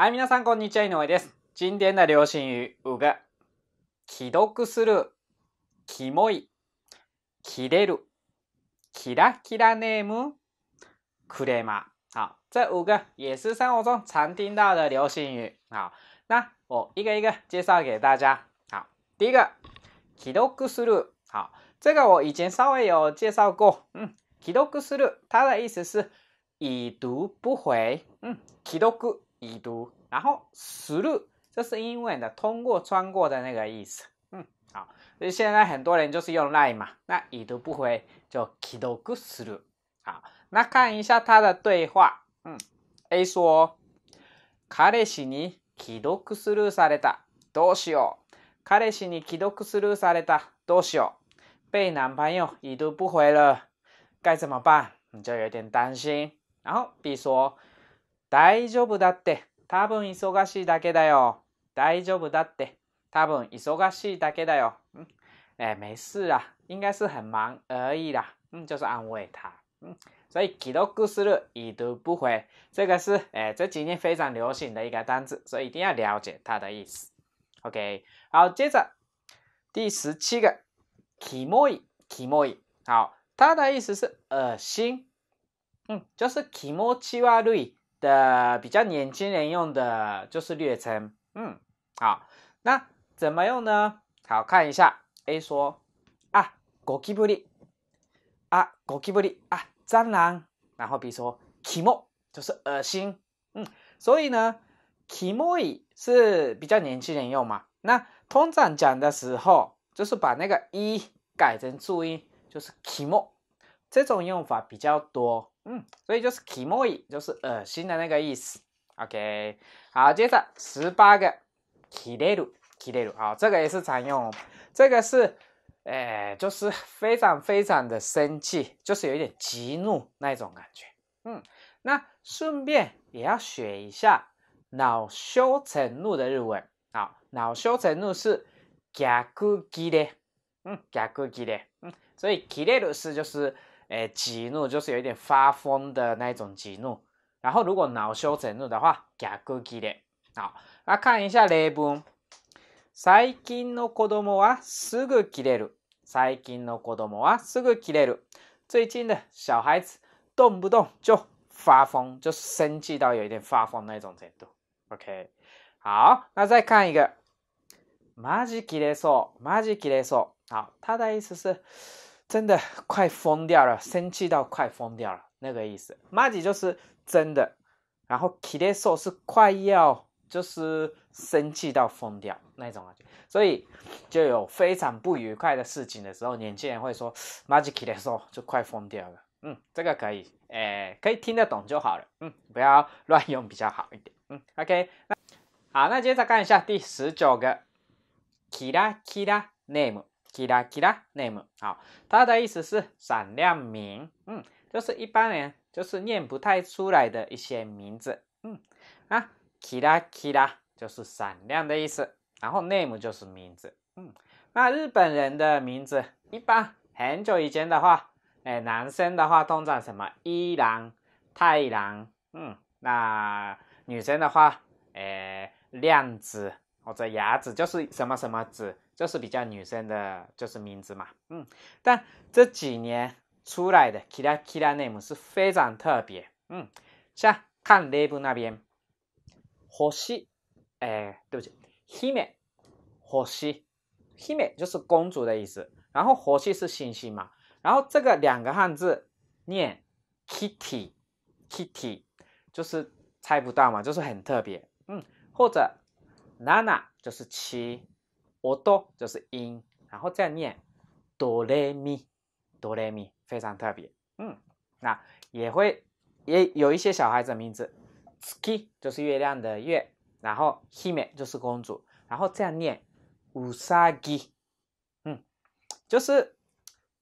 はい、皆さんこんにちは、井上です。人伝な両親が、既読する、キモい、切れる、キラキラネーム、クレーマー。好，这五个也是生活中常听到的流行语。好，那我一个一个介绍给大家。好，第一个，既読する。好，这个我以前稍微有介绍过。ん、既読する，它的意思是已读不回。ん、既読已读，然后 through，这是因为的通过穿过的那个意思。嗯，好，所以现在很多人就是用 lie 嘛，那已读不回就 k i d o 起读 through。好，那看一下他的对话。嗯，A 说，彼氏に起読スルーされたどうしよう。彼氏に起読スルーされたどうしよう。ペイナンバーを以読不回了，该怎么办？你就有点担心。然后 B 说。大丈夫だって、多分忙しいだけだよ。大丈夫だって、多分忙しいだけだよ。え、哎，没事啦，应该是很忙而已啦。嗯，就是安慰他。嗯，所以既読する已读不回，这个是哎这几年非常流行的一个单词，所以一定要了解它的意思。OK，好，接着第十七个，kimoi，kimoi，好，它的意思是恶心。嗯，就是気持ち悪い。的比较年轻人用的就是略称，嗯，好，那怎么用呢？好看一下，A 说啊，ゴキブリ，啊，ゴキブリ，啊，蟑螂，然后 B 说キモ，就是恶心，嗯，所以呢，キモイ是比较年轻人用嘛，那通常讲的时候就是把那个一改成注音，就是キモ。这种用法比较多，嗯，所以就是キモイ，就是恶心的那个意思。OK，好，接着十八个 kireru k i る，キレる，好，这个也是常用，这个是，哎，就是非常非常的生气，就是有一点激怒那种感觉。嗯，那顺便也要学一下恼羞成怒的日文。好，恼羞成怒是逆気で，嗯，逆気で，嗯，所以 k i キレる是就是。诶激怒就是有一点发疯的那种激怒。然后，如果恼羞成怒的话，がぐ激れる。好，那看一下这部最近の子供はすぐ切れる。最近の子供はすぐ切れる。注意一点，小孩子动不动就发疯，就生气到有一点发疯那种程度。OK。好，那再看一个。まじきれそう、まじきれそう。好、他的意思是。真的快疯掉了，生气到快疯掉了那个意思。magic 就是真的，然后 kideso 是快要就是生气到疯掉那种感觉。所以就有非常不愉快的事情的时候，年轻人会说 magic kideso 就快疯掉了。嗯，这个可以，诶，可以听得懂就好了。嗯，不要乱用比较好一点。嗯，OK，那好，那接着看一下第十九个，kirakira name。Kira Kira name，好，它的意思是闪亮名，嗯，就是一般人就是念不太出来的一些名字，嗯，啊，Kira Kira 就是闪亮的意思，然后 name 就是名字，嗯，那日本人的名字，一般很久以前的话，哎，男生的话通常什么一郎、太郎，嗯，那女生的话，哎，亮子。或者牙子就是什么什么子，就是比较女生的，就是名字嘛。嗯，但这几年出来的 kira kira name 是非常特别。嗯，像看雷布那边，火西，哎，对不起，ひめ火西ひめ就是公主的意思，然后火西是星星嘛，然后这个两个汉字念 kitty kitty，就是猜不到嘛，就是很特别。嗯，或者。娜娜就是七，奥多就是音，然后再念哆来 r 哆来 i 非常特别，嗯，那也会也有一些小孩子的名字 s k i 就是月亮的月，然后 hime 就是公主，然后再念乌 g i 嗯，就是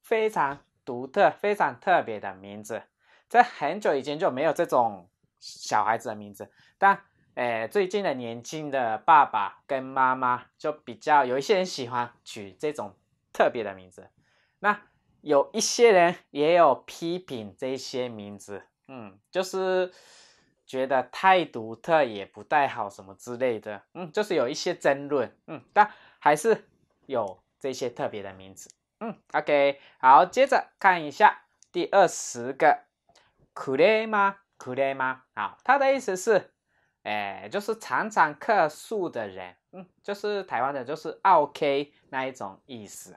非常独特、非常特别的名字，在很久以前就没有这种小孩子的名字，但。哎，最近的年轻的爸爸跟妈妈就比较有一些人喜欢取这种特别的名字，那有一些人也有批评这些名字，嗯，就是觉得太独特也不太好什么之类的，嗯，就是有一些争论，嗯，但还是有这些特别的名字，嗯，OK，好，接着看一下第二十个，库雷吗？库雷吗？好，它的意思是。哎，就是常常客诉的人，嗯，就是台湾的，就是 OK 那一种意思。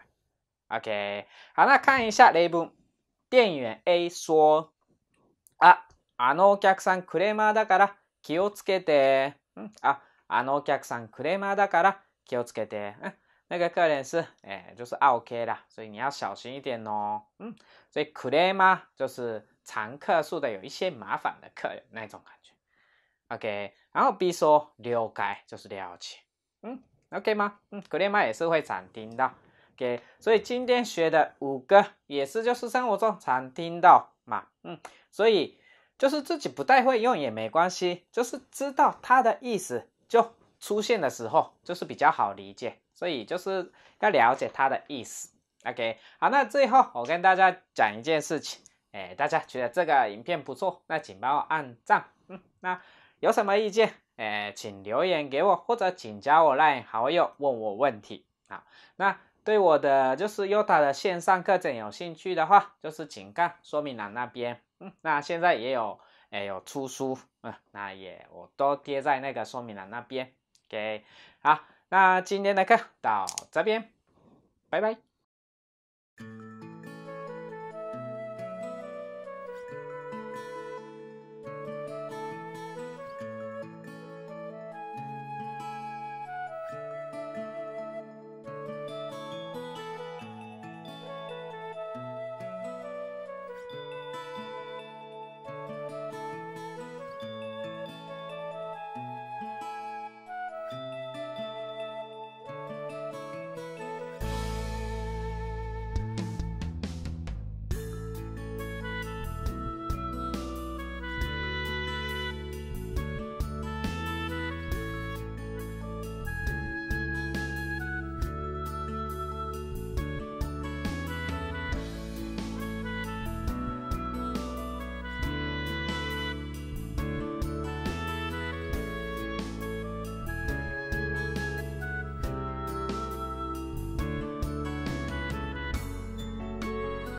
OK，好，那看一下那部店员 A 说：“啊，あのお客さんクレーマーだから気をつけて。”嗯，啊，あのお客さんクレーマーだから気をつけて。那个客人是，就是 OK 啦，所以你要小心一点哦。嗯，所以クレーマー就是常客诉的，有一些麻烦的客人那种。OK，然后 B 说了解就是了解，嗯，OK 吗？嗯，格列马也是会常听到，给，所以今天学的五个也是就是生活中常听到嘛，嗯，所以就是自己不太会用也没关系，就是知道它的意思就出现的时候就是比较好理解，所以就是要了解它的意思。OK，好，那最后我跟大家讲一件事情，哎，大家觉得这个影片不错，那请帮我按赞，嗯，那。有什么意见？哎，请留言给我，或者请加我来，好友问我问题啊。那对我的就是优塔的线上课程有兴趣的话，就是请看说明栏那边。嗯，那现在也有哎，有出书啊，那也我都贴在那个说明栏那边。给好，那今天的课到这边，拜拜。